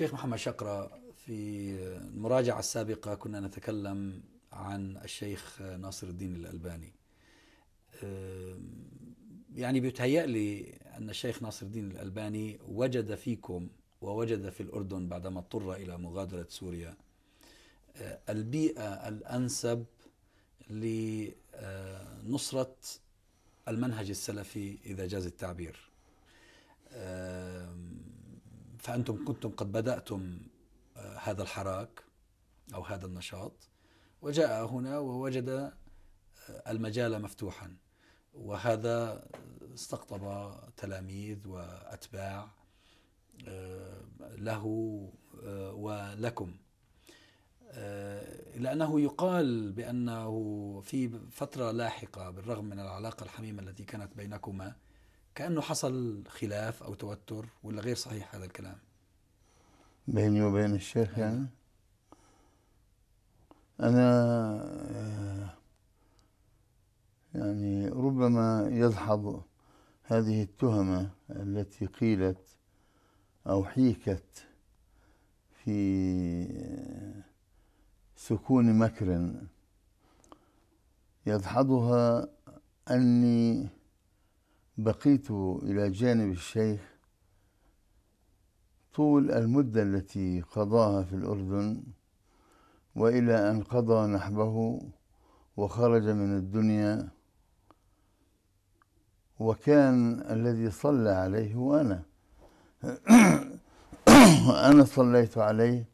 الشيخ محمد شقرة في المراجعة السابقة كنا نتكلم عن الشيخ ناصر الدين الألباني يعني بيتهيأ لي أن الشيخ ناصر الدين الألباني وجد فيكم ووجد في الأردن بعدما اضطر إلى مغادرة سوريا أه، البيئة الأنسب لنصرة المنهج السلفي إذا جاز التعبير أه، فأنتم كنتم قد بدأتم آه، هذا الحراك أو هذا النشاط وجاء هنا ووجد آه، المجال مفتوحا وهذا استقطب تلاميذ وأتباع آه، له ولكم لأنه يقال بأنه في فترة لاحقة بالرغم من العلاقة الحميمة التي كانت بينكما كأنه حصل خلاف أو توتر ولا غير صحيح هذا الكلام بيني وبين الشيخ أيوة. يعني أنا يعني ربما يدحض هذه التهمة التي قيلت أو حيكت في سكون مكر يدحضها أني بقيت إلى جانب الشيخ طول المدة التي قضاها في الأردن وإلى أن قضى نحبه وخرج من الدنيا وكان الذي صلى عليه هو أنا وأنا صليت عليه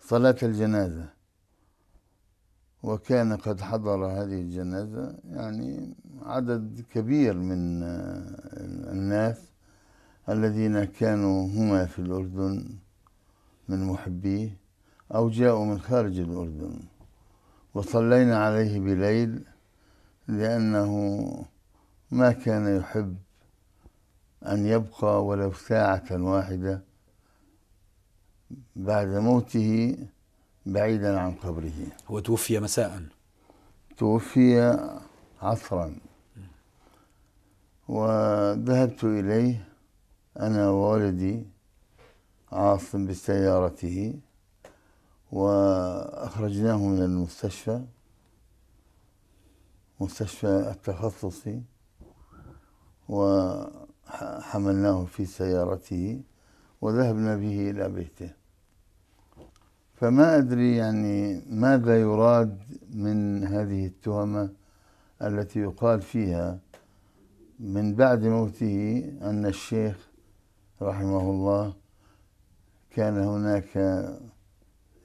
صلاة الجنازة وكان قد حضر هذه الجنازة يعني عدد كبير من آه، الناس الذين كانوا هما في الأردن من محبيه أو جاءوا من خارج الأردن وصلينا عليه بليل لأنه ما كان يحب أن يبقى ولو ساعة واحدة بعد موته بعيدا عن قبره هو توفي مساء توفي عصرا وذهبت إليه أنا وولدي عاصم بسيارته وأخرجناه من المستشفى مستشفى التخصصي وحملناه في سيارته وذهبنا به إلى بيته فما أدري يعني ماذا يراد من هذه التهمة التي يقال فيها من بعد موته أن الشيخ رحمه الله كان هناك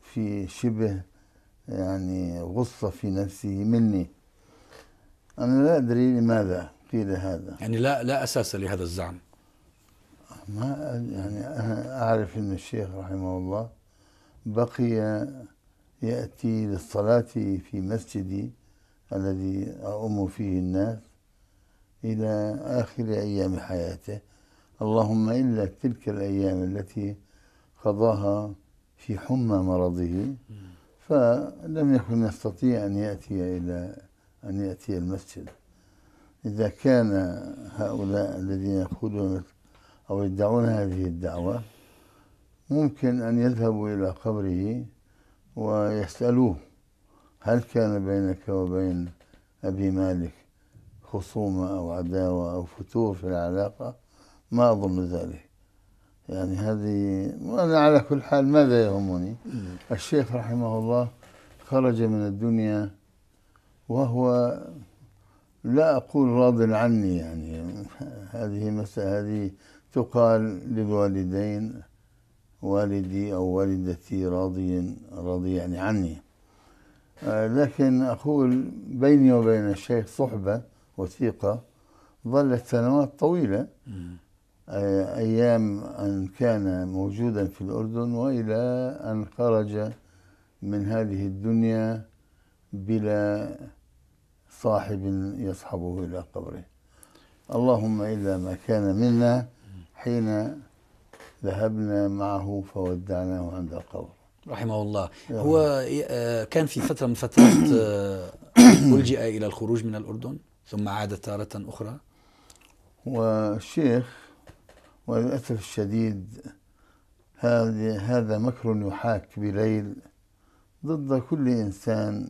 في شبه يعني غصة في نفسه مني أنا لا أدري لماذا قيل هذا يعني لا لا أساس لهذا الزعم ما يعني أنا أعرف أن الشيخ رحمه الله بقي يأتي للصلاة في مسجدي الذي أؤم فيه الناس إلى آخر أيام حياته اللهم إلا تلك الأيام التي قضاها في حمى مرضه فلم يكن يستطيع أن يأتي إلى أن يأتي المسجد إذا كان هؤلاء الذين يقولون أو يدعون هذه الدعوة ممكن أن يذهبوا إلى قبره ويسألوه هل كان بينك وبين أبي مالك خصومة أو عداوة أو فتور في العلاقة ما أظن ذلك يعني هذه وأنا على كل حال ماذا يهمني الشيخ رحمه الله خرج من الدنيا وهو لا أقول راض عني يعني هذه مسألة هذه تقال للوالدين والدي أو والدتي راضي راضي يعني عني آه، لكن أقول بيني وبين الشيخ صحبة وثيقة ظلت سنوات طويلة آه، أيام أن كان موجودا في الأردن وإلى أن خرج من هذه الدنيا بلا صاحب يصحبه إلى قبره اللهم إلا ما كان منا حين ذهبنا معه فودعناه عند القبر رحمه الله يعني هو آه، كان في فترة من فترات ملجئ آه، إلى الخروج من الأردن ثم عاد تارة أخرى والشيخ وللأسف الشديد هذا مكر يحاك بليل ضد كل إنسان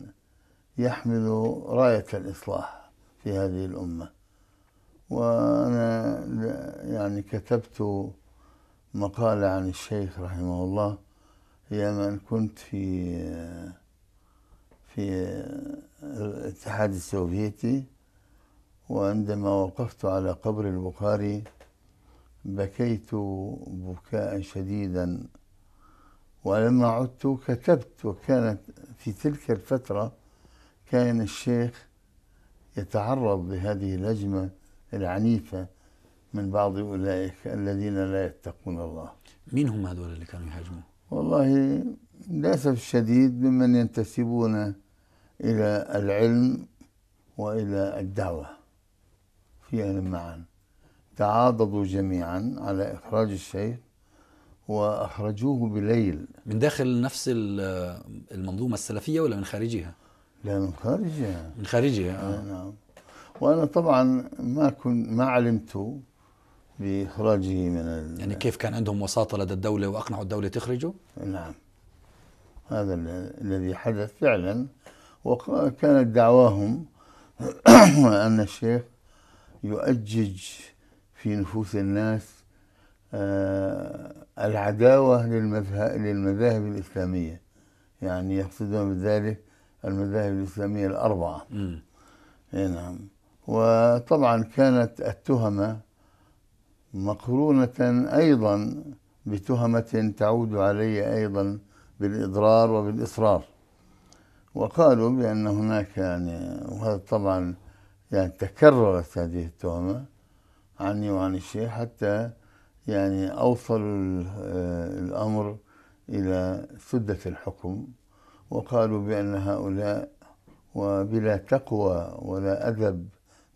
يحمل راية الإصلاح في هذه الأمة وأنا يعني كتبت مقالة عن الشيخ رحمه الله هي من كنت في في الاتحاد السوفيتي وعندما وقفت على قبر البخاري بكيت بكاء شديدا ولما عدت كتبت وكانت في تلك الفترة كان الشيخ يتعرض لهذه الهجمة العنيفة من بعض أولئك الذين لا يتقون الله مين هم هذول اللي كانوا يهاجمون؟ والله للأسف الشديد ممن ينتسبون إلى العلم وإلى الدعوة في معا تعاضدوا جميعا على إخراج الشيخ وأخرجوه بليل من داخل نفس المنظومة السلفية ولا من خارجها؟ لا من خارجها من خارجها آه. نعم وأنا طبعا ما كنت ما علمت بإخراجه من ال... يعني كيف كان عندهم وساطة لدى الدولة وأقنعوا الدولة تخرجه؟ نعم هذا الذي حدث فعلا وكانت دعواهم أن الشيخ يؤجج في نفوس الناس آه، العداوة للمذاهب الإسلامية يعني يقصدون بذلك المذاهب الإسلامية الأربعة إيه نعم وطبعا كانت التهمة مقرونة أيضا بتهمة تعود علي أيضا بالإضرار وبالإصرار وقالوا بأن هناك يعني وهذا طبعا يعني تكررت هذه التهمة عني وعن الشيخ حتى يعني أوصلوا الأمر إلى سدة الحكم وقالوا بأن هؤلاء وبلا تقوى ولا أدب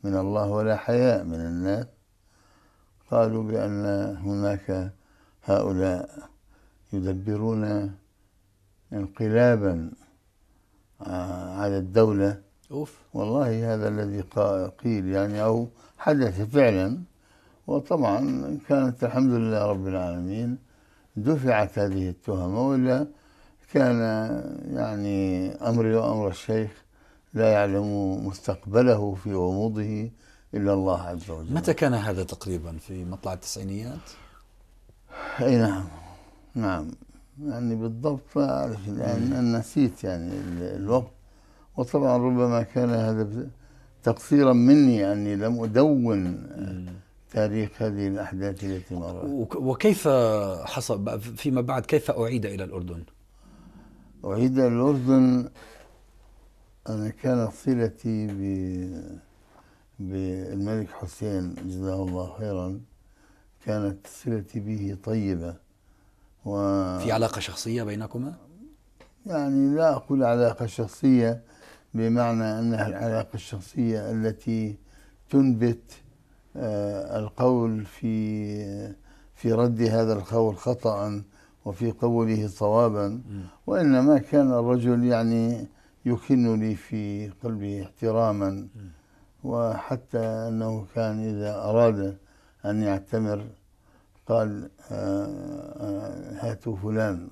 من الله ولا حياء من الناس قالوا بأن هناك هؤلاء يدبرون انقلابا آه، على الدولة أوف. والله هذا الذي قيل يعني أو حدث فعلا وطبعا كانت الحمد لله رب العالمين دفعت هذه التهمة ولا كان يعني أمري وأمر الشيخ لا يعلم مستقبله في غموضه إلا الله عز وجل متى كان هذا تقريبا في مطلع التسعينيات؟ أي نعم نعم يعني بالضبط ما أعرف لأن نسيت يعني الوقت وطبعا ربما كان هذا تقصيرا مني أني يعني لم أدون تاريخ هذه الأحداث التي مرت وكيف حصل فيما بعد كيف أعيد إلى الأردن؟ أعيد إلى الأردن أنا كانت صلتي ب بالملك حسين جزاه الله خيرا كانت صلتي به طيبة و في علاقة شخصية بينكما؟ يعني لا أقول علاقة شخصية بمعنى أنها العلاقة الشخصية التي تنبت آه، القول في في رد هذا القول خطأ وفي قوله صوابا وإنما كان الرجل يعني يكن لي في قلبه احتراما وحتى أنه كان إذا أراد أن يعتمر قال آه، آه، هاتوا فلان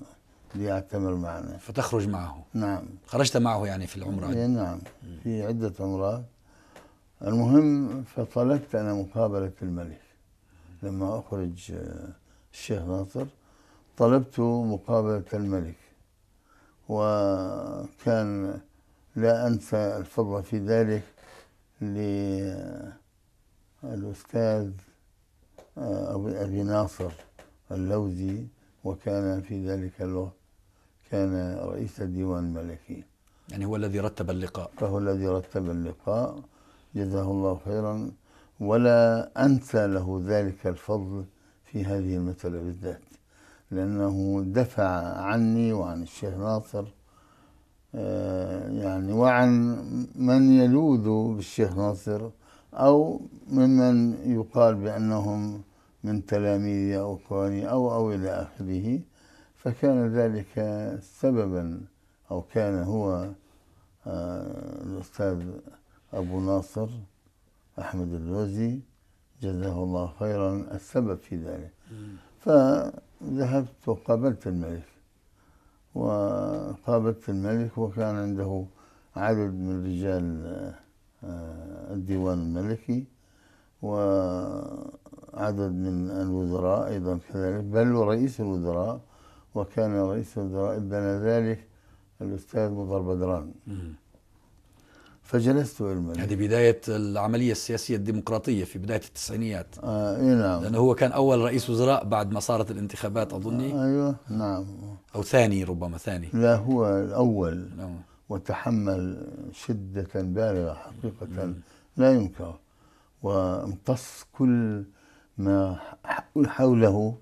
ليعتمر معنا فتخرج معه نعم خرجت معه يعني في العمرة إيه، نعم في عدة عمرات المهم فطلبت أنا مقابلة الملك لما أخرج آه، الشيخ ناصر طلبت مقابلة الملك وكان لا أنسى الفضل في ذلك للأستاذ آه، أبي ناصر اللوزي وكان في ذلك الوقت كان رئيس الديوان الملكي يعني هو الذي رتب اللقاء فهو الذي رتب اللقاء جزاه الله خيرا ولا أنسى له ذلك الفضل في هذه المسألة بالذات لأنه دفع عني وعن الشيخ ناصر آه، يعني وعن من يلوذ بالشيخ ناصر أو ممن يقال بأنهم من تلاميذ أو إخواني أو أو إلى آخره فكان ذلك سببا أو كان هو آه، الأستاذ أبو ناصر أحمد اللوزي جزاه الله خيرا السبب في ذلك فذهبت وقابلت الملك وقابلت الملك وكان عنده عدد من رجال آه، آه، الديوان الملكي وعدد من الوزراء أيضا كذلك بل ورئيس الوزراء وكان رئيس الوزراء بنى ذلك الأستاذ مظهر بدران فجلست الى الملك هذه بداية العملية السياسية الديمقراطية في بداية التسعينيات آه اي نعم لأنه هو كان أول رئيس وزراء بعد ما صارت الانتخابات أظني آه أيوه نعم أو ثاني ربما ثاني لا هو الأول نعم. وتحمل شدة بالغة حقيقة نعم. لا ينكر وامتص كل ما حوله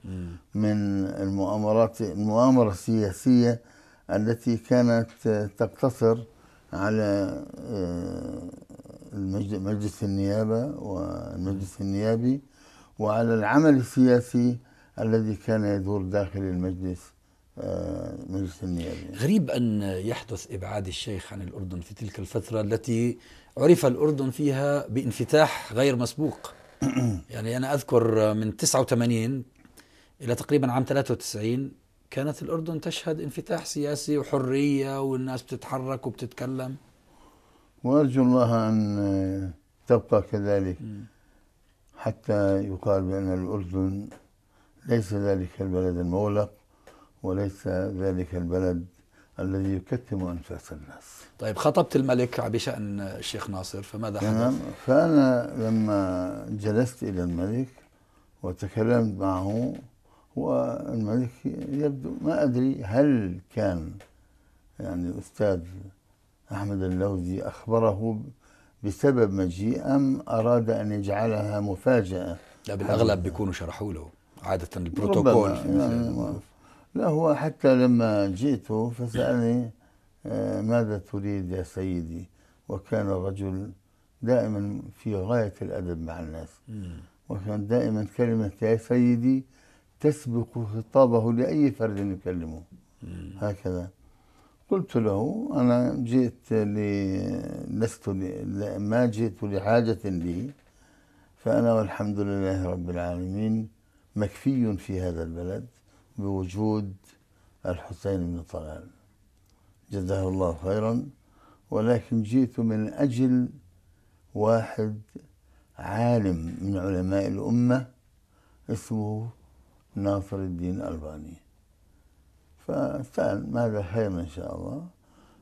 من المؤامرات المؤامرة السياسية التي كانت تقتصر على آه، مجلس النيابة والمجلس النيابي وعلى العمل السياسي الذي كان يدور داخل المجلس آه، مجلس النيابي يعني. غريب أن يحدث إبعاد الشيخ عن الأردن في تلك الفترة التي عرف الأردن فيها بانفتاح غير مسبوق يعني أنا أذكر من 89 إلى تقريبا عام 93 كانت الأردن تشهد انفتاح سياسي وحرية والناس بتتحرك وبتتكلم وأرجو الله أن تبقى كذلك حتى يقال بأن الأردن ليس ذلك البلد المغلق وليس ذلك البلد الذي يكتم أنفاس الناس طيب خطبت الملك بشأن الشيخ ناصر فماذا نعم، حدث؟ فأنا لما جلست إلى الملك وتكلمت معه والملك يبدو ما أدري هل كان يعني الأستاذ أحمد اللوزي أخبره بسبب مجيء أم أراد أن يجعلها مفاجأة لا بالأغلب بيكونوا شرحوا له عادة البروتوكول يعني لا هو حتى لما جئته فسألني آه، ماذا تريد يا سيدي وكان رجل دائما في غاية الأدب مع الناس وكان دائما كلمة يا سيدي تسبق خطابه لأي فرد يكلمه هكذا قلت له أنا جئت لست لي... ما جئت لحاجة لي فأنا والحمد لله رب العالمين مكفي في هذا البلد بوجود الحسين بن طلال جزاه الله خيرا ولكن جئت من أجل واحد عالم من علماء الأمة اسمه ناصر الدين الباني فسأل ماذا خير إن شاء الله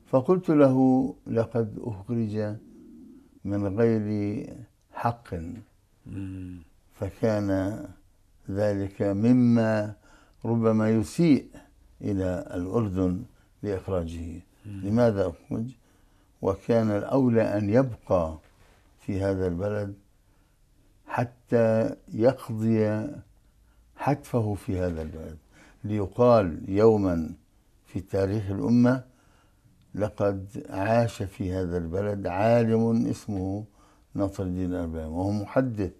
فقلت له لقد أخرج من غير حق فكان ذلك مما ربما يسيء إلى الأردن لإخراجه لماذا أخرج وكان الأولى أن يبقى في هذا البلد حتى يقضي حتفه في هذا البلد ليقال يوما في تاريخ الأمة لقد عاش في هذا البلد عالم اسمه ناصر الدين الألباني وهو محدث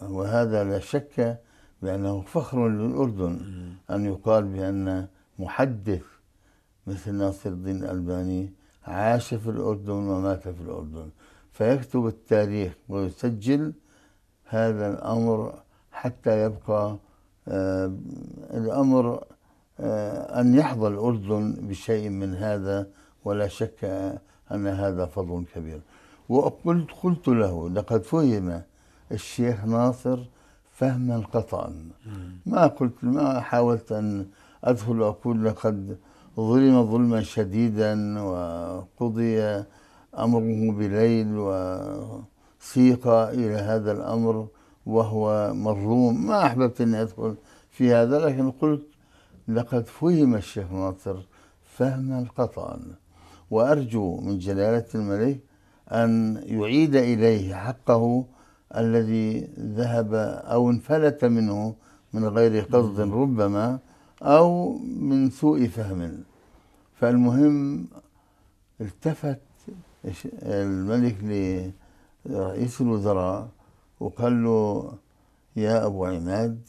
وهذا لا شك بأنه فخر للأردن أن يقال بأن محدث مثل ناصر الدين الألباني عاش في الأردن ومات في الأردن فيكتب التاريخ ويسجل هذا الأمر حتى يبقى آه، الأمر آه، أن يحظى الأردن بشيء من هذا ولا شك أن هذا فضل كبير وقلت قلت له لقد فهم الشيخ ناصر فهما قطعا ما قلت ما حاولت أن أدخل وأقول لقد ظلم ظلما شديدا وقضي أمره بليل وسيق إلى هذا الأمر وهو مظلوم ما أحببت أن أدخل في هذا لكن قلت لقد فهم الشيخ ناصر فهما قطعا وأرجو من جلالة الملك أن يعيد إليه حقه الذي ذهب أو انفلت منه من غير قصد ربما أو من سوء فهم فالمهم التفت الملك لرئيس الوزراء وقال له يا أبو عماد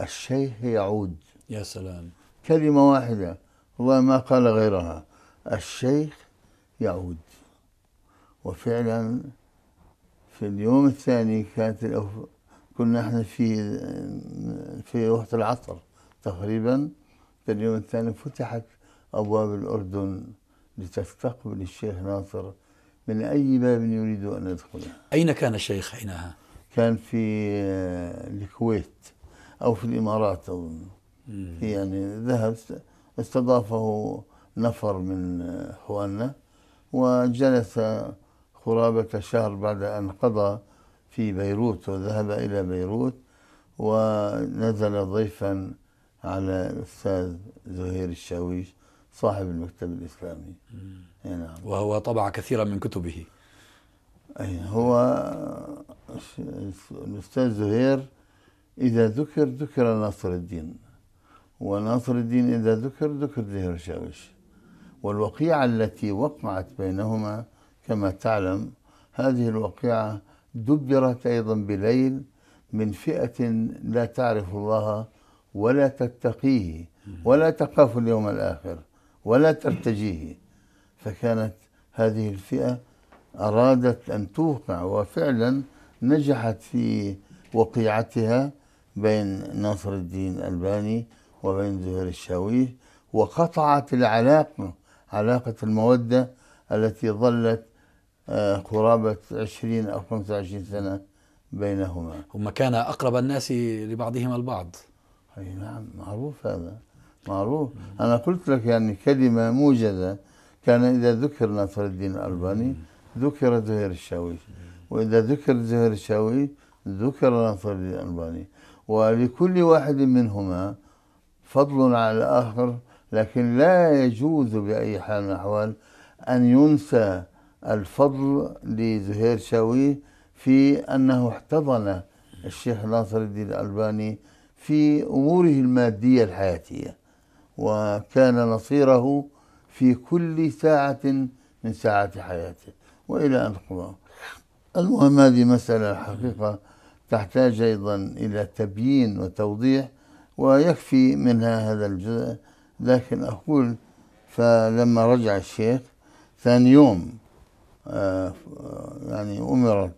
الشيخ يعود يا سلام كلمة واحدة والله ما قال غيرها الشيخ يعود وفعلا في اليوم الثاني كانت كنا احنا في في وقت العصر تقريبا في اليوم الثاني فتحت ابواب الاردن لتستقبل الشيخ ناصر من اي باب يريد ان يدخله. اين كان الشيخ حينها؟ كان في الكويت او في الامارات اظن. يعني ذهب استضافه نفر من اخواننا وجلس قرابة شهر بعد أن قضى في بيروت وذهب إلى بيروت ونزل ضيفا على الأستاذ زهير الشاويش صاحب المكتب الإسلامي نعم. يعني وهو طبع كثيرا من كتبه أي هو الأستاذ زهير إذا ذكر ذكر ناصر الدين وناصر الدين إذا ذكر ذكر زهير الشاويش والوقيعة التي وقعت بينهما كما تعلم هذه الواقعة دبرت أيضا بليل من فئة لا تعرف الله ولا تتقيه ولا تخاف اليوم الآخر ولا ترتجيه فكانت هذه الفئة أرادت أن توقع وفعلا نجحت في وقيعتها بين ناصر الدين الباني وبين زهير الشاويه وقطعت العلاقة علاقة المودة التي ظلت قرابة آه، 20 أو 25 سنة بينهما هما كان أقرب الناس لبعضهما البعض أي نعم معروف هذا معروف أنا قلت لك يعني كلمة موجزة كان إذا ذكر ناصر الدين الألباني ذكر زهير الشاويش وإذا ذكر زهير الشاويش ذكر ناصر الدين الألباني ولكل واحد منهما فضل على الآخر لكن لا يجوز بأي حال من الأحوال أن ينسى الفضل لزهير شاوي في أنه احتضن الشيخ ناصر الدين الألباني في أموره المادية الحياتية وكان نصيره في كل ساعة من ساعات حياته وإلى أن قضى المهم هذه مسألة حقيقة تحتاج أيضا إلى تبيين وتوضيح ويكفي منها هذا الجزء لكن أقول فلما رجع الشيخ ثاني يوم آه، يعني أمر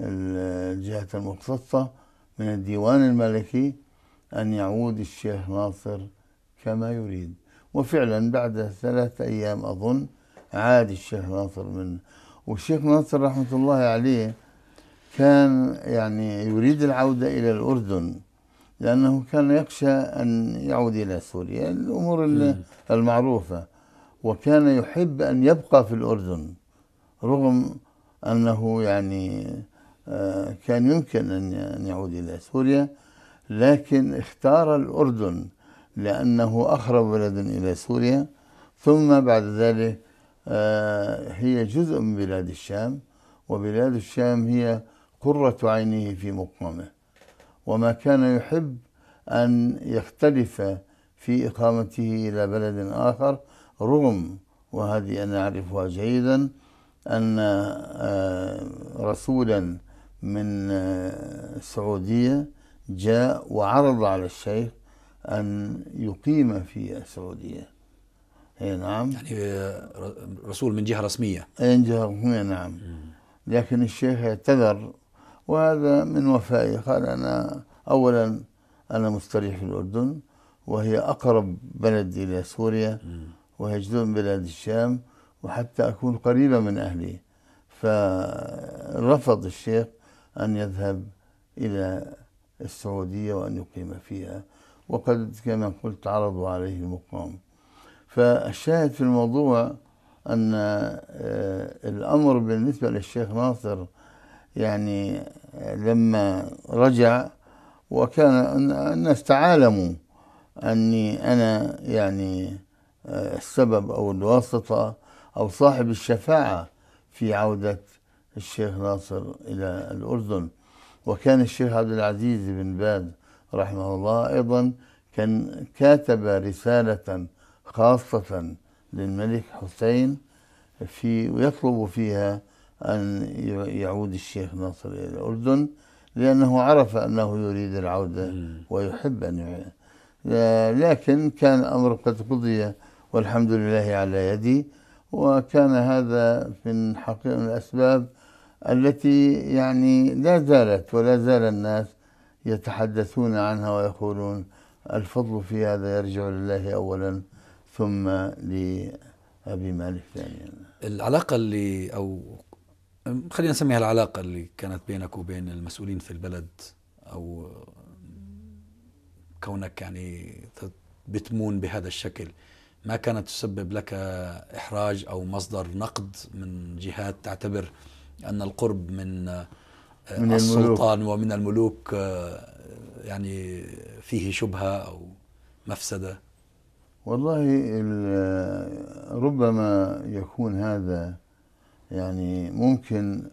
الجهات المختصة من الديوان الملكي أن يعود الشيخ ناصر كما يريد وفعلا بعد ثلاثة أيام أظن عاد الشيخ ناصر من والشيخ ناصر رحمة الله عليه كان يعني يريد العودة إلى الأردن لأنه كان يخشى أن يعود إلى سوريا الأمور المعروفة وكان يحب أن يبقى في الأردن رغم أنه يعني آه، كان يمكن أن يعود إلى سوريا لكن اختار الأردن لأنه أخرب بلد إلى سوريا ثم بعد ذلك آه، هي جزء من بلاد الشام وبلاد الشام هي قرة عينه في مقامه وما كان يحب أن يختلف في إقامته إلى بلد آخر رغم وهذه أنا أعرفها جيداً أن آه، رسولا من السعودية آه، جاء وعرض على الشيخ أن يقيم في السعودية أي نعم يعني آه، رسول من جهة رسمية إيه، من جهة رسمية نعم لكن الشيخ اعتذر وهذا من وفائي قال أنا أولا أنا مستريح في الأردن وهي أقرب بلد إلى سوريا وهي جزء من بلاد الشام وحتى أكون قريبة من أهلي فرفض الشيخ أن يذهب إلى السعودية وأن يقيم فيها وقد كما قلت عرضوا عليه المقام فالشاهد في الموضوع أن آه، الأمر بالنسبة للشيخ ناصر يعني آه، لما رجع وكان الناس تعالموا أني أنا يعني آه، السبب أو الواسطة أو صاحب الشفاعة في عودة الشيخ ناصر إلى الأردن وكان الشيخ عبد العزيز بن باز رحمه الله أيضا كان كاتب رسالة خاصة للملك حسين في ويطلب فيها أن يعود الشيخ ناصر إلى الأردن لأنه عرف أنه يريد العودة ويحب أن يعود آه، لكن كان الأمر قد قضي والحمد لله على يدي وكان هذا في الحقيقة من الأسباب التي يعني لا زالت ولا زال الناس يتحدثون عنها ويقولون الفضل في هذا يرجع لله أولا ثم لأبي مالك ثانيا العلاقة اللي أو خلينا نسميها العلاقة اللي كانت بينك وبين المسؤولين في البلد أو كونك يعني بتمون بهذا الشكل ما كانت تسبب لك إحراج أو مصدر نقد من جهات تعتبر أن القرب من, آه، من السلطان الملوك. ومن الملوك آه، يعني فيه شبهة أو مفسدة والله آه، ربما يكون هذا يعني ممكن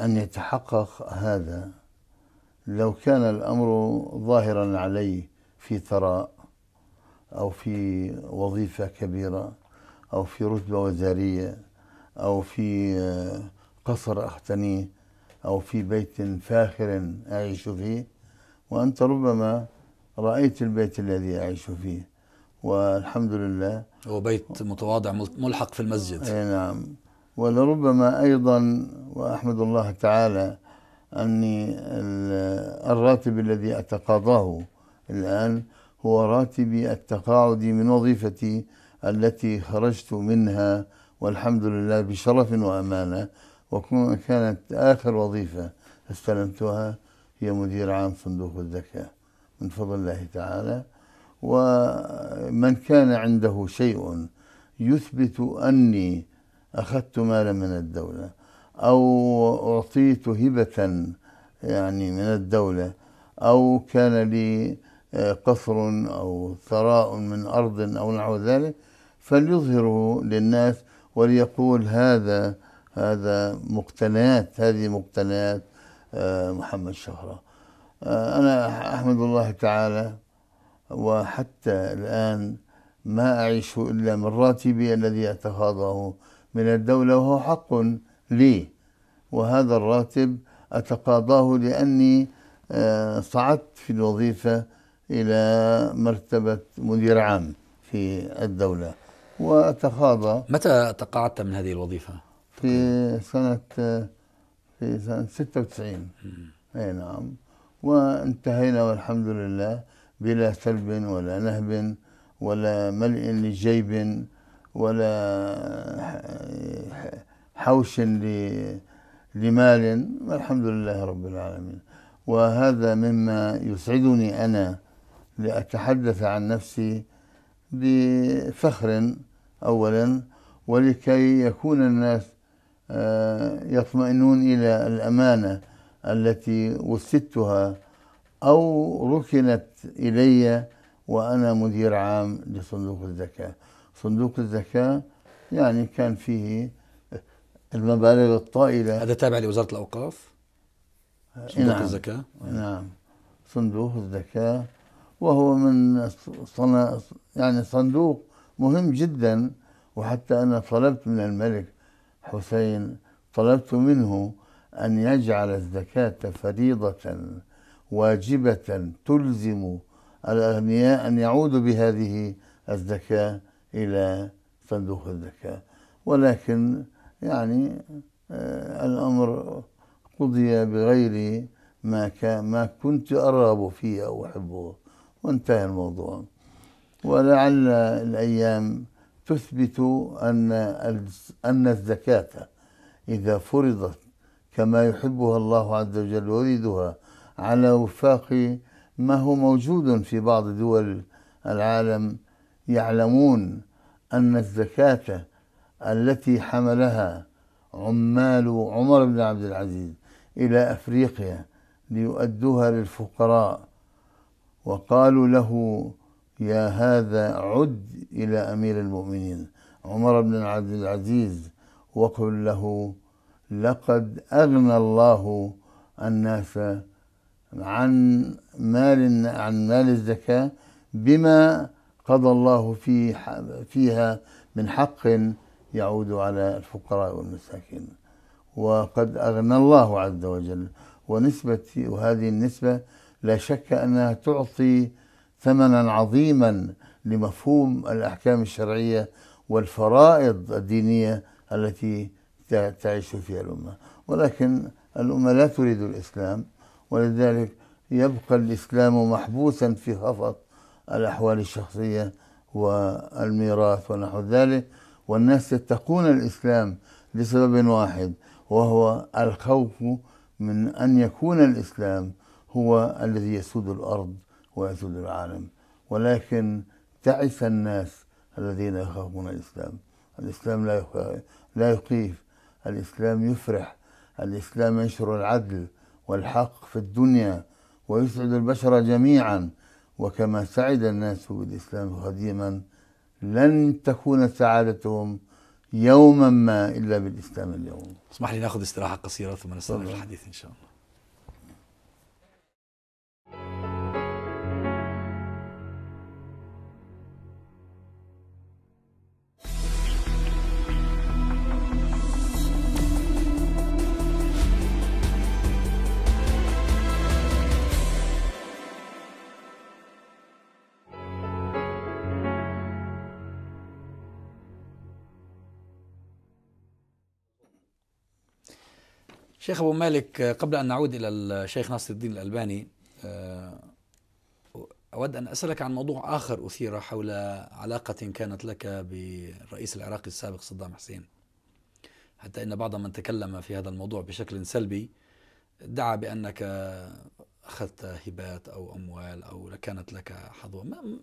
أن يتحقق هذا لو كان الأمر ظاهرا عليه في ثراء أو في وظيفة كبيرة أو في رتبة وزارية أو في آه، قصر أحتنيه أو في بيت فاخر أعيش فيه وأنت ربما رأيت البيت الذي أعيش فيه والحمد لله هو بيت متواضع ملحق في المسجد أي نعم ولربما أيضا وأحمد الله تعالى أني الراتب الذي أتقاضاه الآن هو راتبي التقاعد من وظيفتي التي خرجت منها والحمد لله بشرف وأمانة وكانت آخر وظيفة استلمتها هي مدير عام صندوق الزكاة من فضل الله تعالى ومن كان عنده شيء يثبت أني أخذت مالا من الدولة أو أعطيت هبة يعني من الدولة أو كان لي قصر أو ثراء من أرض أو نحو ذلك فليظهره للناس وليقول هذا هذا مقتنيات هذه مقتنيات آه، محمد شهرة آه، أنا أحمد الله تعالى وحتى الآن ما أعيش إلا من راتبي الذي أتقاضاه من الدولة وهو حق لي وهذا الراتب أتقاضاه لأني آه، صعدت في الوظيفة إلى مرتبة مدير عام في الدولة وتخاضى متى تقاعدت من هذه الوظيفة؟ في سنة في سنة 96 أي نعم وانتهينا والحمد لله بلا سلب ولا نهب ولا ملء لجيب ولا حوش لمال والحمد لله رب العالمين وهذا مما يسعدني أنا لأتحدث عن نفسي بفخر أولا ولكي يكون الناس آه، يطمئنون إلى الأمانة التي وسدتها أو ركنت إلي وأنا مدير عام لصندوق الزكاة صندوق الزكاة يعني كان فيه المبالغ الطائلة هذا تابع لوزارة الأوقاف صندوق نعم. الزكاة نعم صندوق الزكاة وهو من صنا يعني صندوق مهم جدا وحتى أنا طلبت من الملك حسين طلبت منه أن يجعل الزكاة فريضة واجبة تلزم الأغنياء أن يعودوا بهذه الزكاة إلى صندوق الزكاة ولكن يعني آه، الأمر قضي بغير ما ما كنت أرغب فيه أو أحبه وانتهى الموضوع ولعل الأيام تثبت أن أن الزكاة إذا فرضت كما يحبها الله عز وجل ويريدها على وفاق ما هو موجود في بعض دول العالم يعلمون أن الزكاة التي حملها عمال عمر بن عبد العزيز إلى أفريقيا ليؤدوها للفقراء وقالوا له يا هذا عد إلى أمير المؤمنين عمر بن عبد العزيز وقل له لقد أغنى الله الناس عن مال عن مال الزكاة بما قضى الله في فيها من حق يعود على الفقراء والمساكين وقد أغنى الله عز وجل ونسبة وهذه النسبة لا شك أنها تعطي ثمنا عظيما لمفهوم الأحكام الشرعية والفرائض الدينية التي تعيش فيها الأمة ولكن الأمة لا تريد الإسلام ولذلك يبقى الإسلام محبوسا في خفض الأحوال الشخصية والميراث ونحو ذلك والناس يتقون الإسلام لسبب واحد وهو الخوف من أن يكون الإسلام هو الذي يسود الأرض ويسود العالم ولكن تعس الناس الذين يخافون الإسلام الإسلام لا لا يخيف الإسلام يفرح الإسلام ينشر العدل والحق في الدنيا ويسعد البشر جميعا وكما سعد الناس بالإسلام قديما لن تكون سعادتهم يوما ما إلا بالإسلام اليوم اسمح لي ناخذ استراحة قصيرة ثم نستمر الحديث إن شاء الله شيخ أبو مالك قبل أن نعود إلى الشيخ ناصر الدين الألباني آه، أود أن أسألك عن موضوع آخر أثير حول علاقة كانت لك بالرئيس العراقي السابق صدام حسين حتى إن بعض من تكلم في هذا الموضوع بشكل سلبي دعا بأنك أخذت هبات أو أموال أو كانت لك حظوة ما,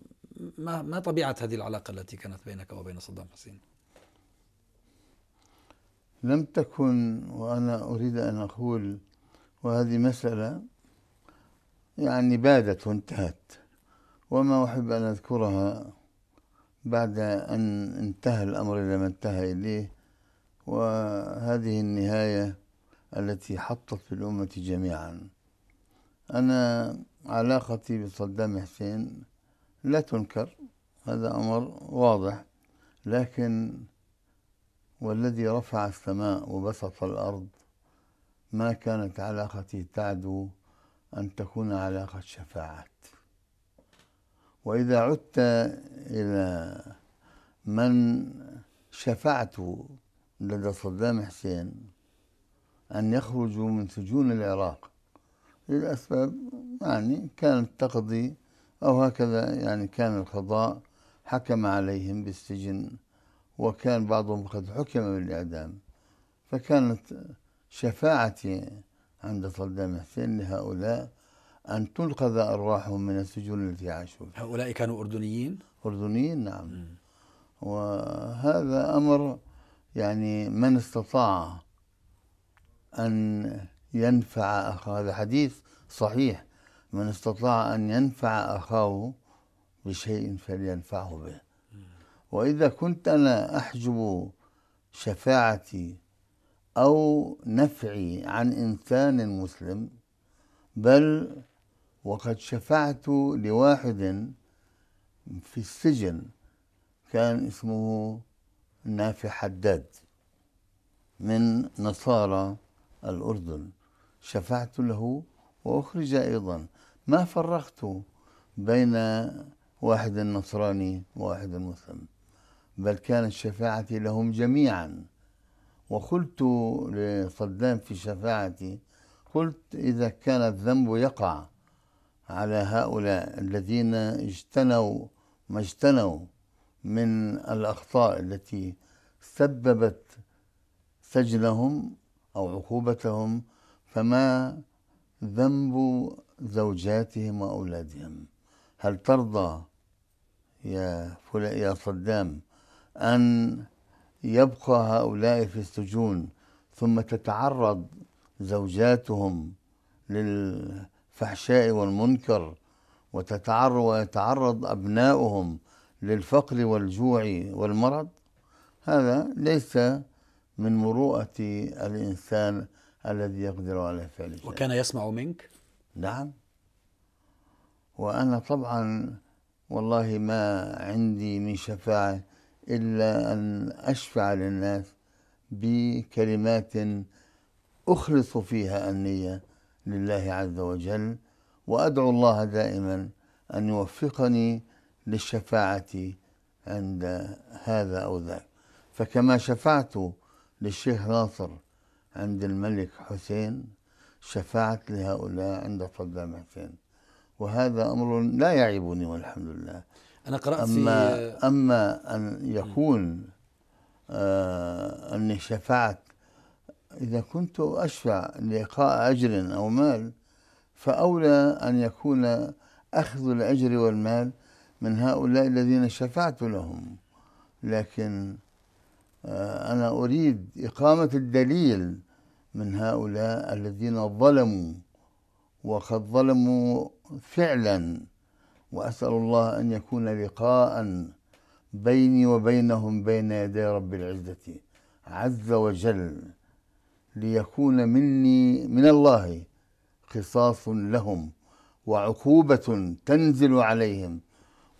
ما, ما طبيعة هذه العلاقة التي كانت بينك وبين صدام حسين؟ لم تكن وأنا أريد أن أقول وهذه مسألة يعني بادت وانتهت وما أحب أن أذكرها بعد أن انتهى الأمر إلى ما انتهى إليه وهذه النهاية التي حطت بالأمة جميعا أنا علاقتي بصدام حسين لا تنكر هذا أمر واضح لكن والذي رفع السماء وبسط الأرض ما كانت علاقتي تعدو أن تكون علاقة شفاعات وإذا عدت إلى من شفعت لدى صدام حسين أن يخرجوا من سجون العراق للأسباب يعني كانت تقضي أو هكذا يعني كان القضاء حكم عليهم بالسجن وكان بعضهم قد حكم بالإعدام فكانت شفاعتي عند صدام حسين لهؤلاء أن تنقذ أرواحهم من السجون التي عاشوا فيها هؤلاء كانوا أردنيين؟ أردنيين نعم م. وهذا أمر يعني من استطاع أن ينفع أخاه هذا حديث صحيح من استطاع أن ينفع أخاه بشيء فلينفعه به وإذا كنت أنا أحجب شفاعتي أو نفعي عن إنسان مسلم بل وقد شفعت لواحد في السجن كان اسمه نافع حداد من نصارى الأردن شفعت له وأخرج أيضا ما فرقت بين واحد نصراني وواحد مسلم بل كانت شفاعتي لهم جميعا وقلت لصدام في شفاعتي قلت إذا كان الذنب يقع على هؤلاء الذين اجتنوا ما اجتنوا من الأخطاء التي سببت سجنهم أو عقوبتهم فما ذنب زوجاتهم وأولادهم هل ترضى يا فلان يا صدام أن يبقى هؤلاء في السجون ثم تتعرض زوجاتهم للفحشاء والمنكر وتتعرض ويتعرض أبناؤهم للفقر والجوع والمرض هذا ليس من مروءة الإنسان الذي يقدر على فعل شيء وكان يسمع منك؟ نعم وأنا طبعا والله ما عندي من شفاعة إلا أن أشفع للناس بكلمات أخلص فيها النية لله عز وجل وأدعو الله دائما أن يوفقني للشفاعة عند هذا أو ذاك فكما شفعت للشيخ ناصر عند الملك حسين شفعت لهؤلاء عند صدام حسين وهذا أمر لا يعيبني والحمد لله أنا قرأت أما, في أما أن يكون آه أني شفعت إذا كنت أشفع لإقاء أجر أو مال فأولى أن يكون أخذ الأجر والمال من هؤلاء الذين شفعت لهم لكن آه، أنا أريد إقامة الدليل من هؤلاء الذين ظلموا وقد ظلموا فعلا وأسأل الله أن يكون لقاء بيني وبينهم بين يدي رب العزة عز وجل ليكون مني من الله قصاص لهم وعقوبة تنزل عليهم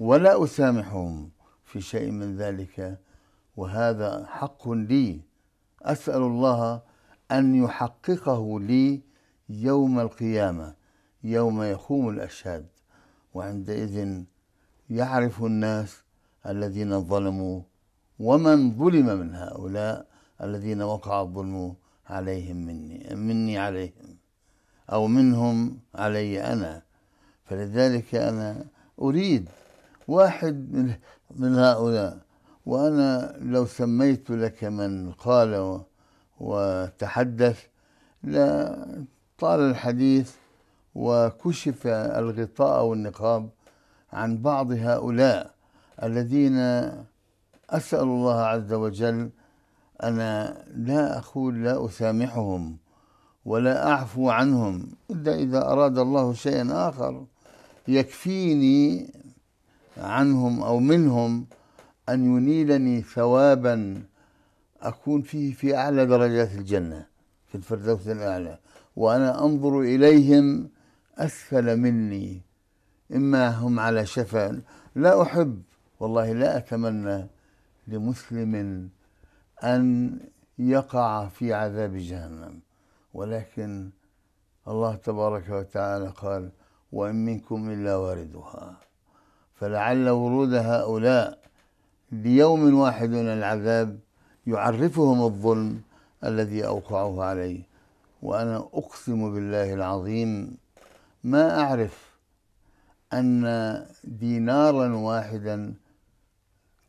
ولا أسامحهم في شيء من ذلك وهذا حق لي أسأل الله أن يحققه لي يوم القيامة يوم يقوم الأشهاد وعندئذ يعرف الناس الذين ظلموا ومن ظلم من هؤلاء الذين وقع الظلم عليهم مني مني عليهم أو منهم علي أنا فلذلك أنا أريد واحد من, من هؤلاء وأنا لو سميت لك من قال وتحدث لطال الحديث وكشف الغطاء والنقاب عن بعض هؤلاء الذين أسأل الله عز وجل أنا لا أقول لا أسامحهم ولا أعفو عنهم إلا إذا أراد الله شيئا آخر يكفيني عنهم أو منهم أن ينيلني ثوابا أكون فيه في أعلى درجات الجنة في الفردوس الأعلى وأنا أنظر إليهم أسفل مني إما هم على شفا لا أحب والله لا أتمنى لمسلم أن يقع في عذاب جهنم ولكن الله تبارك وتعالى قال وإن منكم إلا واردها فلعل ورود هؤلاء ليوم واحد من العذاب يعرفهم الظلم الذي أوقعوه عليه وأنا أقسم بالله العظيم ما أعرف أن دينارا واحدا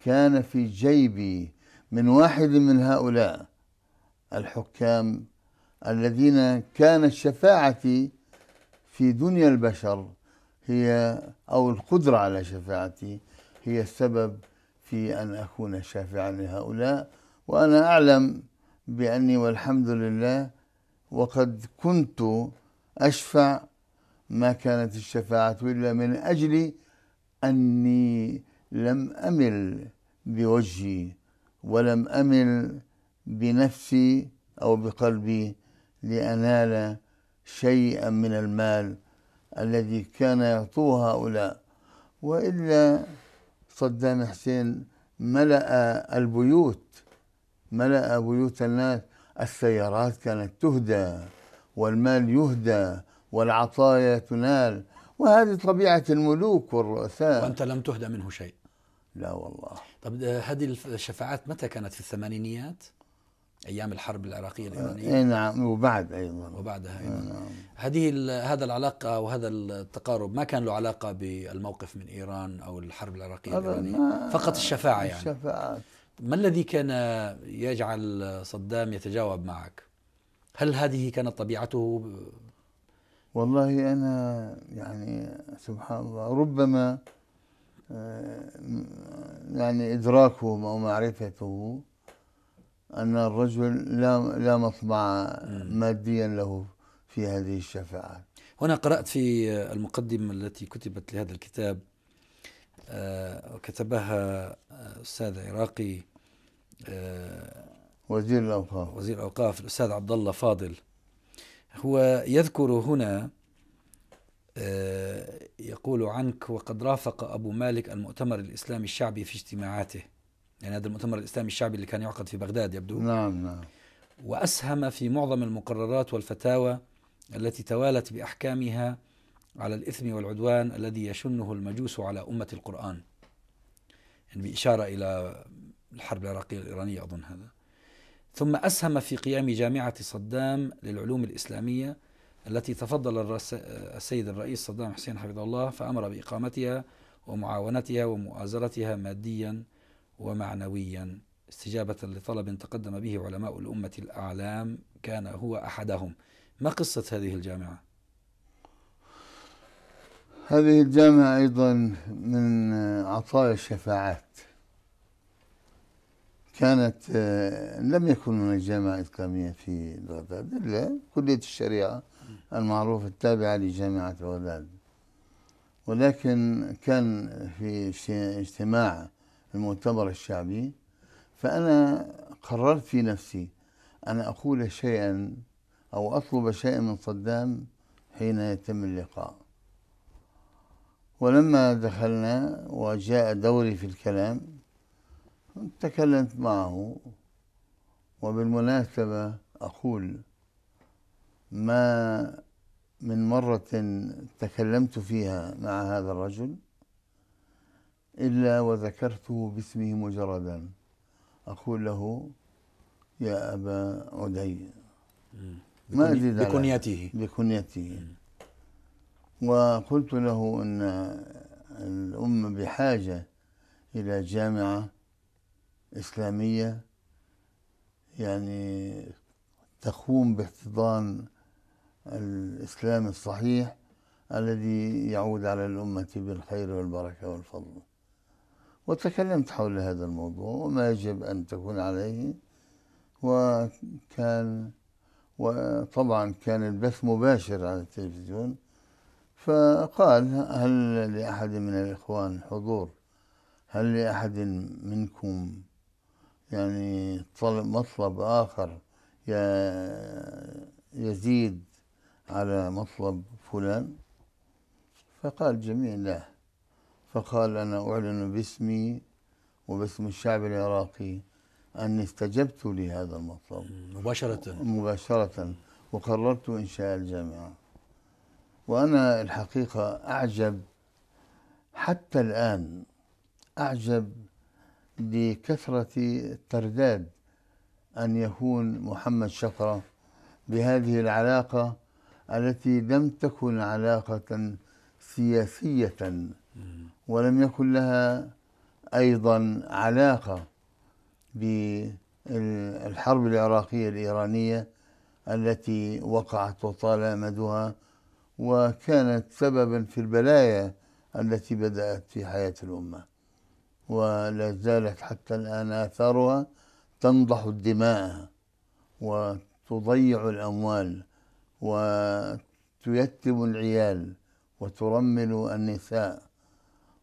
كان في جيبي من واحد من هؤلاء الحكام الذين كانت شفاعتي في دنيا البشر هي أو القدرة على شفاعتي هي السبب في أن أكون شافعا لهؤلاء وأنا أعلم بأني والحمد لله وقد كنت أشفع ما كانت الشفاعة إلا من أجل أني لم أمل بوجهي ولم أمل بنفسي أو بقلبي لأنال شيئا من المال الذي كان يعطوه هؤلاء وإلا صدام حسين ملأ البيوت ملأ بيوت الناس السيارات كانت تهدى والمال يهدى والعطايا تنال وهذه طبيعة الملوك والرؤساء وأنت لم تهدى منه شيء لا والله طب آه، هذه الشفاعات متى كانت في الثمانينيات؟ ايام الحرب العراقيه آه، الايرانيه اي نعم وبعد ايضا وبعدها ايضا آه، نعم. هذه هذا العلاقه وهذا التقارب ما كان له علاقه بالموقف من ايران او الحرب العراقيه الايرانيه فقط الشفاعه يعني الشفاعات ما الذي كان يجعل صدام يتجاوب معك؟ هل هذه كانت طبيعته والله أنا يعني سبحان الله ربما آه، يعني إدراكه أو معرفته أن الرجل لا لا مطمع ماديا له في هذه الشفاعات هنا قرأت في المقدمة التي كتبت لهذا الكتاب آه، وكتبها آه، أستاذ عراقي وزير الأوقاف وزير الأوقاف الأستاذ عبد الله فاضل هو يذكر هنا آه، يقول عنك وقد رافق أبو مالك المؤتمر الإسلامي الشعبي في اجتماعاته يعني هذا المؤتمر الإسلامي الشعبي اللي كان يعقد في بغداد يبدو نعم نعم وأسهم في معظم المقررات والفتاوى التي توالت بأحكامها على الإثم والعدوان الذي يشنه المجوس على أمة القرآن يعني بإشارة إلى الحرب العراقية الإيرانية أظن هذا ثم أسهم في قيام جامعة صدام للعلوم الإسلامية التي تفضل السيد الرئيس صدام حسين حفظه الله فأمر بإقامتها ومعاونتها ومؤازرتها ماديا ومعنويا استجابة لطلب تقدم به علماء الأمة الأعلام كان هو أحدهم ما قصة هذه الجامعة؟ هذه الجامعة أيضا من عطايا الشفاعات كانت آه، لم يكن هناك جامعة إسلامية في بغداد إلا كلية الشريعة المعروفة التابعة لجامعة بغداد ولكن كان في اجتماع المؤتمر الشعبي فأنا قررت في نفسي أن أقول شيئا أو أطلب شيئا من صدام حين يتم اللقاء ولما دخلنا وجاء دوري في الكلام تكلمت معه وبالمناسبة أقول ما من مرة تكلمت فيها مع هذا الرجل إلا وذكرته باسمه مجردا أقول له يا أبا عدي ما أزيد بكنيته بكنيته وقلت له أن الأمة بحاجة إلى جامعة إسلامية يعني تقوم باحتضان الإسلام الصحيح الذي يعود على الأمة بالخير والبركة والفضل وتكلمت حول هذا الموضوع وما يجب أن تكون عليه وكان وطبعا كان البث مباشر على التلفزيون فقال هل لأحد من الإخوان حضور هل لأحد منكم يعني طلب مطلب آخر يزيد على مطلب فلان فقال جميع له فقال أنا أعلن باسمي وباسم الشعب العراقي أني استجبت لهذا المطلب مباشرة مباشرة وقررت إنشاء الجامعة وأنا الحقيقة أعجب حتى الآن أعجب لكثرة الترداد أن يكون محمد شفرة بهذه العلاقة التي لم تكن علاقة سياسية ولم يكن لها أيضا علاقة بالحرب العراقية الإيرانية التي وقعت وطال أمدها وكانت سببا في البلايا التي بدأت في حياة الأمة ولا زالت حتى الآن آثارها تنضح الدماء وتضيع الأموال وتيتم العيال وترمل النساء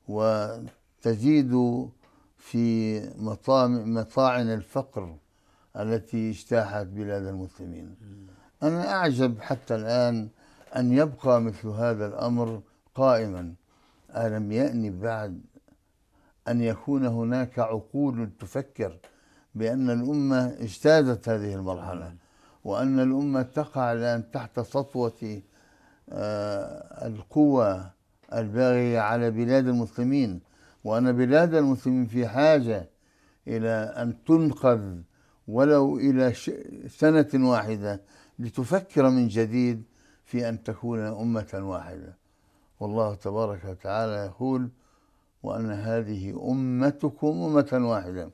وتزيد في مطاعن الفقر التي اجتاحت بلاد المسلمين أنا أعجب حتى الآن أن يبقى مثل هذا الأمر قائما ألم يأني بعد أن يكون هناك عقول تفكر بأن الأمة اجتازت هذه المرحلة وأن الأمة تقع الآن تحت سطوة آه، القوى الباغية على بلاد المسلمين وأن بلاد المسلمين في حاجة إلى أن تنقذ ولو إلى سنة واحدة لتفكر من جديد في أن تكون أمة واحدة والله تبارك وتعالى يقول وأن هذه أمتكم أمة واحدة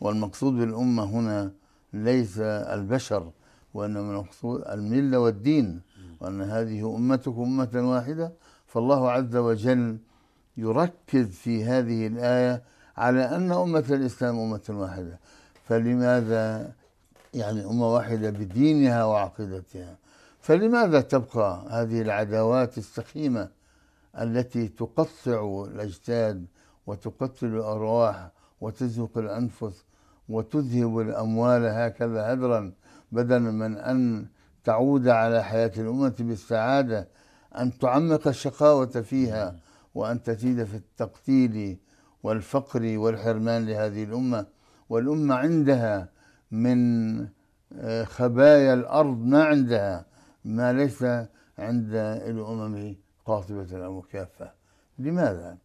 والمقصود بالأمة هنا ليس البشر وإنما المقصود الملة والدين وأن هذه أمتكم أمة واحدة فالله عز وجل يركز في هذه الآية على أن أمة الإسلام أمة واحدة فلماذا يعني أمة واحدة بدينها وعقيدتها فلماذا تبقى هذه العداوات السخيمة التي تقطع الأجساد وتقتل الأرواح وتزهق الأنفس وتذهب الأموال هكذا هدرا بدلا من أن تعود على حياة الأمة بالسعادة أن تعمق الشقاوة فيها وأن تزيد في التقتيل والفقر والحرمان لهذه الأمة والأمة عندها من آه، خبايا الأرض ما عندها ما ليس عند الأمم قاطبة أو كافة لماذا؟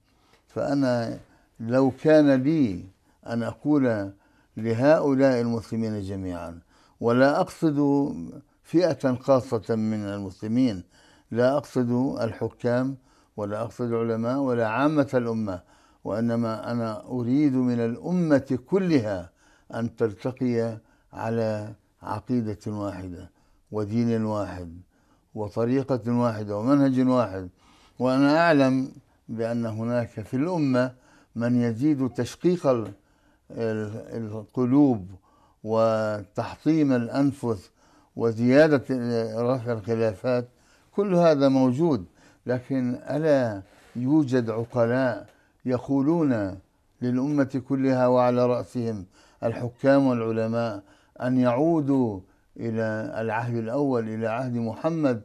فأنا لو كان لي أن أقول لهؤلاء المسلمين جميعا ولا أقصد فئة خاصة من المسلمين لا أقصد الحكام ولا أقصد العلماء ولا عامة الأمة وإنما أنا أريد من الأمة كلها أن تلتقي على عقيدة واحدة ودين واحد وطريقة واحدة ومنهج واحد وأنا أعلم بأن هناك في الأمة من يزيد تشقيق القلوب وتحطيم الأنفس وزيادة رفع الخلافات كل هذا موجود لكن ألا يوجد عقلاء يقولون للأمة كلها وعلى رأسهم الحكام والعلماء أن يعودوا إلى العهد الأول إلى عهد محمد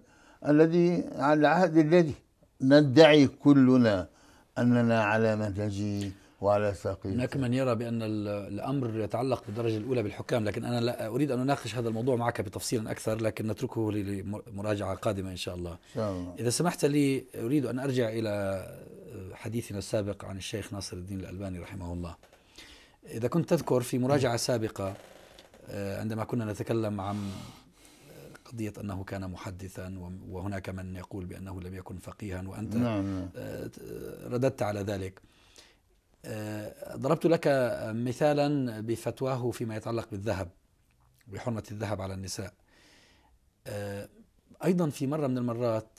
الذي على العهد الذي ندعي كلنا أننا على منهجه وعلى ساقيه هناك من يرى بأن الأمر يتعلق بالدرجة الأولى بالحكام لكن أنا لا أريد أن أناقش هذا الموضوع معك بتفصيل أكثر لكن نتركه لمراجعة قادمة إن شاء الله شاء إذا سمحت لي أريد أن أرجع إلى حديثنا السابق عن الشيخ ناصر الدين الألباني رحمه الله إذا كنت تذكر في مراجعة سابقة آه، عندما كنا نتكلم عن قضية أنه كان محدثا وهناك من يقول بأنه لم يكن فقيها وأنت نعم. نعم. آه، رددت على ذلك آه، ضربت لك مثالا بفتواه فيما يتعلق بالذهب بحرمة الذهب على النساء أيضا في مرة من المرات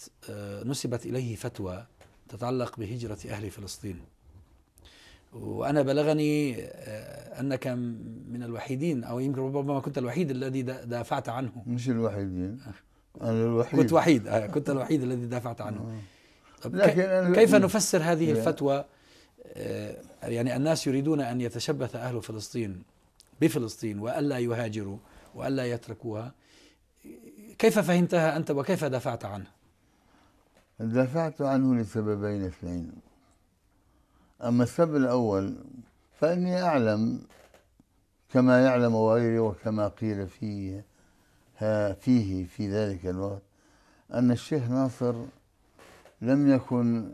نسبت إليه فتوى تتعلق بهجرة أهل فلسطين وأنا بلغني آه، أنك من الوحيدين أو يمكن ربما كنت الوحيد الذي دافعت عنه مش الوحيدين آه. أنا الوحيد كنت وحيد آه، كنت الوحيد الذي دافعت عنه لكن أنا كيف نفسر هذه يعني الفتوى يعني الناس يريدون أن يتشبث أهل فلسطين بفلسطين وألا يهاجروا وألا يتركوها كيف فهمتها أنت وكيف دافعت عنها؟ دافعت عنه لسببين اثنين أما السبب الأول فإني أعلم كما يعلم غيري وكما قيل فيه فيه في ذلك الوقت أن الشيخ ناصر لم يكن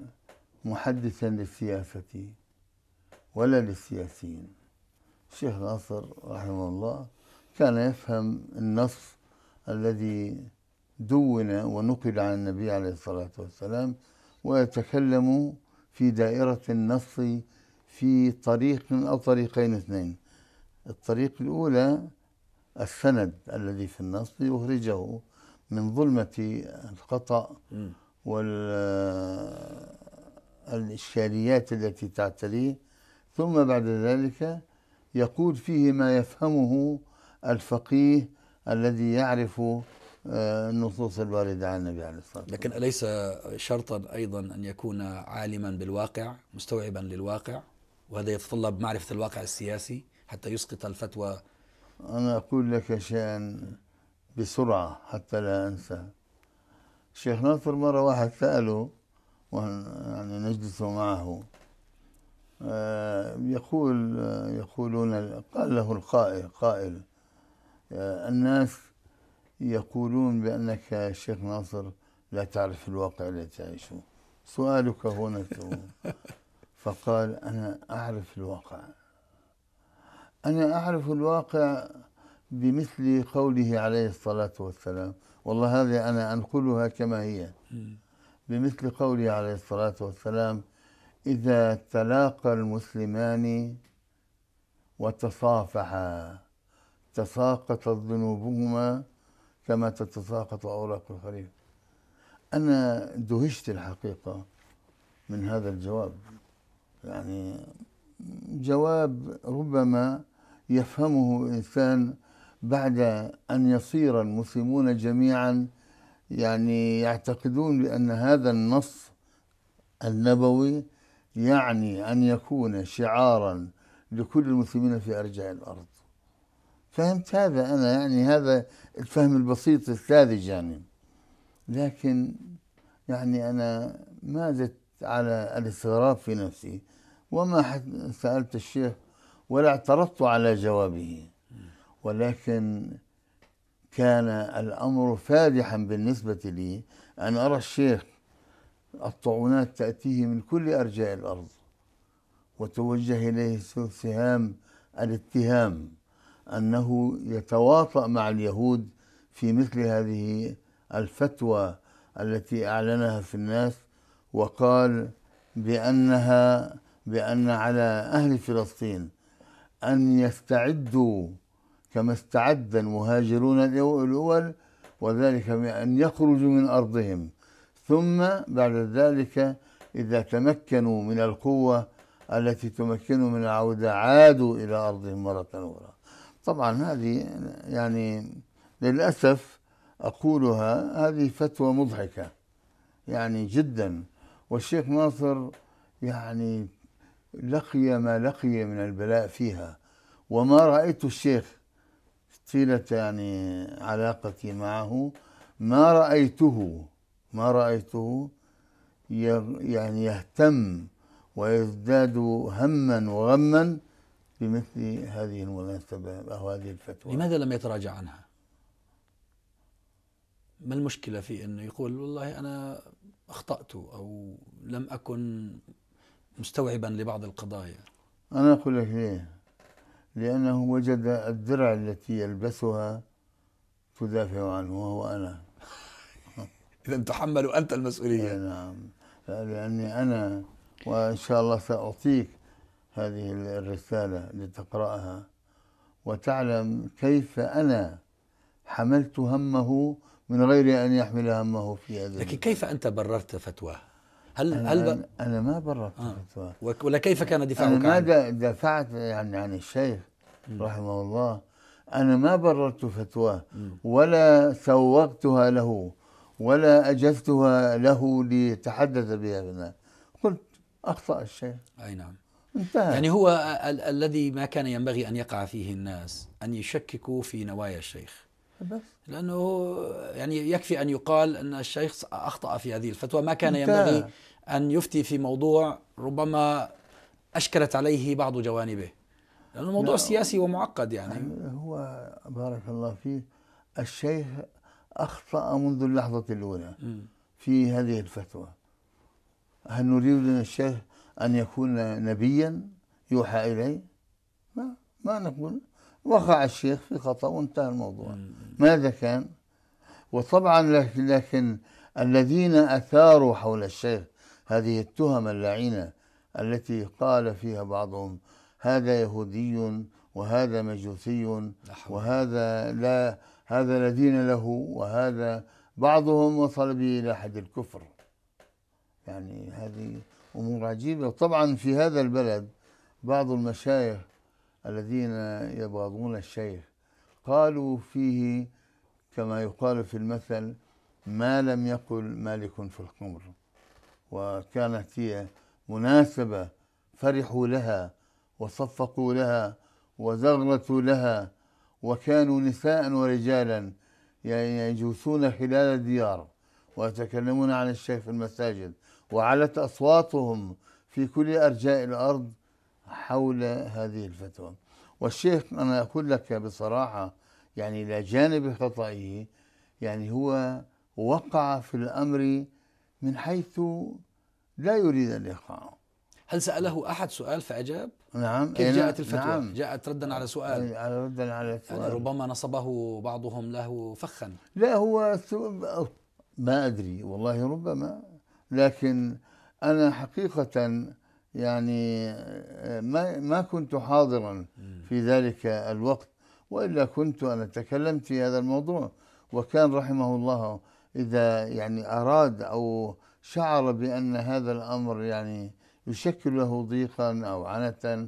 محدثا للسياسة ولا للسياسيين الشيخ ناصر رحمه الله كان يفهم النص الذي دون ونقل عن النبي عليه الصلاة والسلام ويتكلم في دائرة النص في طريق أو طريقين اثنين الطريق الأولى السند الذي في النص يخرجه من ظلمة الخطأ والإشكاليات التي تعتريه ثم بعد ذلك يقول فيه ما يفهمه الفقيه الذي يعرف آه، النصوص الواردة عن النبي عليه الصلاة والسلام لكن أليس شرطا أيضا أن يكون عالما بالواقع مستوعبا للواقع وهذا يتطلب معرفة الواقع السياسي حتى يسقط الفتوى أنا أقول لك شيئا بسرعة حتى لا أنسى الشيخ ناصر مرة واحد سأله يعني نجلس معه آه، يقول آه، يقولون قال له القائل قائل الناس يقولون بأنك يا شيخ ناصر لا تعرف الواقع الذي تعيشه سؤالك هنا فقال أنا أعرف الواقع أنا أعرف الواقع بمثل قوله عليه الصلاة والسلام والله هذه أنا أنقلها كما هي بمثل قوله عليه الصلاة والسلام إذا تلاقى المسلمان وتصافحا تساقطت ذنوبهما كما تتساقط أوراق الخريف أنا دهشت الحقيقة من هذا الجواب يعني جواب ربما يفهمه إنسان بعد أن يصير المسلمون جميعا يعني يعتقدون بأن هذا النص النبوي يعني أن يكون شعارا لكل المسلمين في أرجاء الأرض فهمت هذا أنا يعني هذا الفهم البسيط الساذج يعني لكن يعني أنا ما زدت على الاستغراب في نفسي وما سألت الشيخ ولا اعترضت على جوابه ولكن كان الأمر فادحا بالنسبة لي أن أرى الشيخ الطعونات تأتيه من كل أرجاء الأرض وتوجه إليه سهام الاتهام أنه يتواطأ مع اليهود في مثل هذه الفتوى التي أعلنها في الناس وقال بأنها بأن على أهل فلسطين أن يستعدوا كما استعد المهاجرون الأول وذلك بأن يخرجوا من أرضهم ثم بعد ذلك إذا تمكنوا من القوة التي تمكنهم من العودة عادوا إلى أرضهم مرة أخرى طبعا هذه يعني للأسف أقولها هذه فتوى مضحكة يعني جدا والشيخ ناصر يعني لقي ما لقي من البلاء فيها وما رأيت الشيخ طيلة يعني علاقتي معه ما رأيته ما رأيته يعني يهتم ويزداد هما وغما بمثل هذه المناسبة أو هذه الفتوى لماذا لم يتراجع عنها؟ ما المشكلة في أنه يقول والله أنا أخطأت أو لم أكن مستوعبا لبعض القضايا أنا أقول لك ليه لأنه وجد الدرع التي يلبسها تدافع عنه وهو أنا إذا تحمل أنت المسؤولية نعم لأني أنا وإن شاء الله سأعطيك هذه الرسالة لتقرأها وتعلم كيف أنا حملت همه من غير أن يحمل همه في هذا لكن كيف أنت بررت فتواه؟ هل أنا, هل ب... أنا ما بررت آه. فتواه ولا كيف كان دفاعك أنا ما دافعت يعني عن الشيخ م. رحمه الله أنا ما بررت فتواه ولا سوقتها له ولا أجزتها له ليتحدث بها قلت أخطأ الشيخ أي نعم انتهى. يعني هو ال- الذي ما كان ينبغي أن يقع فيه الناس أن يشككوا في نوايا الشيخ بس. لأنه يعني يكفي أن يقال أن الشيخ أخطأ في هذه الفتوى ما كان انتهى. ينبغي أن يفتي في موضوع ربما أشكلت عليه بعض جوانبه لانه الموضوع لا سياسي ومعقد يعني, يعني هو بارك الله فيه الشيخ أخطأ منذ اللحظة الأولى م. في هذه الفتوى هل نريد ان الشيخ أن يكون نبيا يوحى إليه ما, ما نقول وقع الشيخ في خطأ وانتهى الموضوع ماذا كان وطبعا لكن, لكن الذين أثاروا حول الشيخ هذه التهم اللعينة التي قال فيها بعضهم هذا يهودي وهذا مجوسي وهذا لا هذا لا دين له وهذا بعضهم وصل به إلى حد الكفر يعني هذه امور عجيبه طبعا في هذا البلد بعض المشايخ الذين يبغضون الشيخ قالوا فيه كما يقال في المثل ما لم يقل مالك في القمر وكانت هي مناسبة فرحوا لها وصفقوا لها وزغرتوا لها وكانوا نساء ورجالا يجوسون خلال الديار ويتكلمون عن الشيخ في المساجد وعلت أصواتهم في كل أرجاء الأرض حول هذه الفتوى والشيخ أنا أقول لك بصراحة يعني إلى جانب خطئه يعني هو وقع في الأمر من حيث لا يريد أن يقع هل سأله أحد سؤال فأجاب؟ نعم كيف جاءت الفتوى؟ نعم جاءت ردا على سؤال على ردا على سؤال يعني ربما نصبه بعضهم له فخا لا هو ما أدري والله ربما لكن أنا حقيقة يعني آه، ما ما كنت حاضرا في ذلك الوقت والا كنت انا تكلمت في هذا الموضوع وكان رحمه الله اذا يعني اراد او شعر بان هذا الامر يعني يشكل له ضيقا او عنة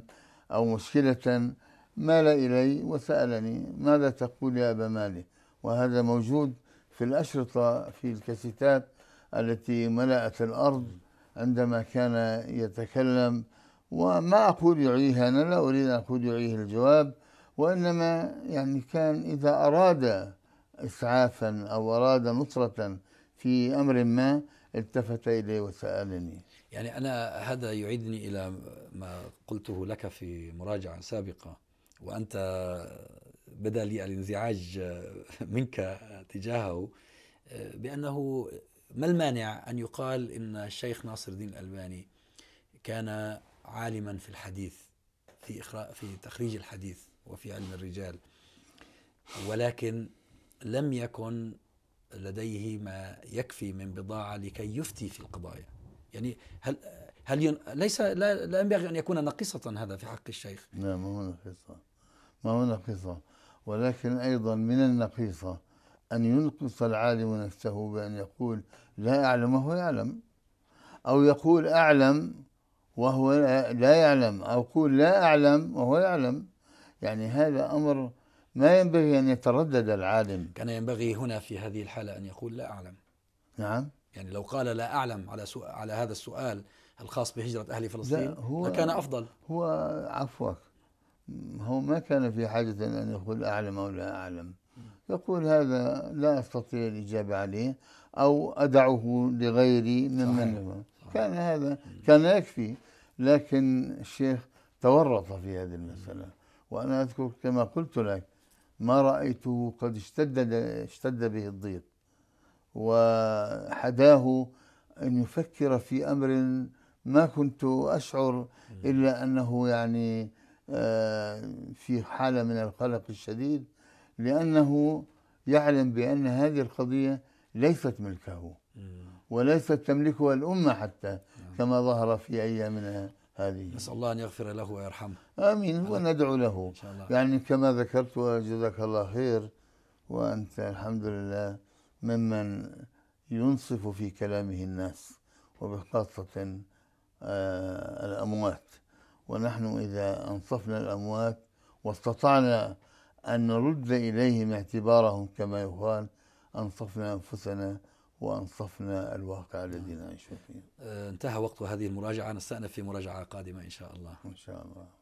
او مشكلة مال الي وسالني ماذا تقول يا ابا مالي وهذا موجود في الاشرطه في الكاسيتات التي ملأت الأرض عندما كان يتكلم وما أقول يعيها أنا لا أريد أن أقول يعيه الجواب وإنما يعني كان إذا أراد إسعافا أو أراد نصرة في أمر ما التفت إلي وسألني يعني أنا هذا يعيدني إلى ما قلته لك في مراجعة سابقة وأنت بدا لي الانزعاج منك تجاهه بأنه ما المانع أن يقال إن الشيخ ناصر الدين الألباني كان عالما في الحديث في في تخريج الحديث وفي علم الرجال ولكن لم يكن لديه ما يكفي من بضاعة لكي يفتي في القضايا يعني هل هل ين... ليس لا, لا ينبغي أن يكون نقصة هذا في حق الشيخ لا ما هو نقيصة ما هو نقيصة ولكن أيضا من النقيصة أن ينقص العالم نفسه بأن يقول لا يعلم وهو يعلم أو يقول أعلم وهو لا يعلم أو يقول لا أعلم وهو يعلم يعني هذا أمر ما ينبغي أن يتردد العالم كان ينبغي هنا في هذه الحالة أن يقول لا أعلم نعم يعني لو قال لا أعلم على على هذا السؤال الخاص بهجرة أهل فلسطين هو لكان أفضل هو عفوك هو ما كان في حاجة أن يقول أعلم أو لا أعلم يقول هذا لا أستطيع الإجابة عليه أو أدعه لغيري ممن كان هذا كان يكفي لكن الشيخ تورط في هذه المسألة وأنا أذكر كما قلت لك ما رأيته قد اشتد اشتد به الضيق وحداه أن يفكر في أمر ما كنت أشعر إلا أنه يعني آه، في حالة من القلق الشديد لأنه يعلم بأن هذه القضية ليست ملكه وليست تملكها الأمة حتى نعم. كما ظهر في أيامنا هذه نسأل الله أن يغفر له ويرحمه آمين وندعو له يعني كما ذكرت وجزاك الله خير وأنت الحمد لله ممن ينصف في كلامه الناس وبخاصة آه، الأموات ونحن إذا أنصفنا الأموات واستطعنا أن نرد إليهم اعتبارهم كما يقال أنصفنا أنفسنا وأنصفنا الواقع الذي نعيش فيه آه، انتهى وقت هذه المراجعة نستأنف في مراجعة قادمة إن شاء الله إن شاء الله